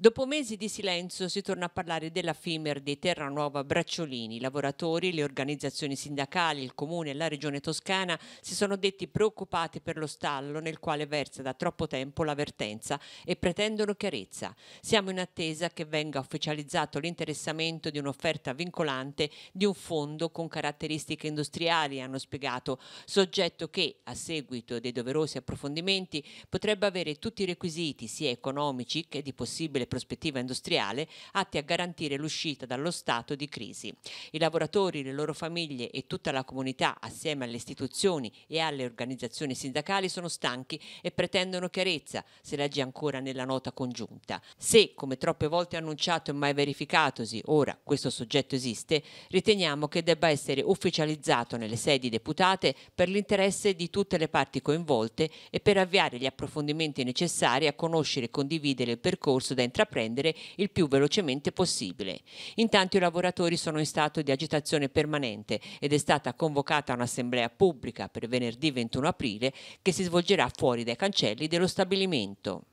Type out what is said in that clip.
Dopo mesi di silenzio si torna a parlare della FIMER di Terranuova Bracciolini. I lavoratori, le organizzazioni sindacali, il comune e la regione toscana si sono detti preoccupati per lo stallo nel quale versa da troppo tempo l'avvertenza e pretendono chiarezza. Siamo in attesa che venga ufficializzato l'interessamento di un'offerta vincolante di un fondo con caratteristiche industriali, hanno spiegato, soggetto che, a seguito dei doverosi approfondimenti, potrebbe avere tutti i requisiti sia economici che di possibile prospettiva industriale atti a garantire l'uscita dallo stato di crisi. I lavoratori, le loro famiglie e tutta la comunità, assieme alle istituzioni e alle organizzazioni sindacali, sono stanchi e pretendono chiarezza, se legge ancora nella nota congiunta. Se, come troppe volte annunciato e mai verificatosi, ora questo soggetto esiste, riteniamo che debba essere ufficializzato nelle sedi deputate per l'interesse di tutte le parti coinvolte e per avviare gli approfondimenti necessari a conoscere e condividere il percorso da intraprendere intraprendere il più velocemente possibile. Intanto i lavoratori sono in stato di agitazione permanente ed è stata convocata un'assemblea pubblica per venerdì 21 aprile che si svolgerà fuori dai cancelli dello stabilimento.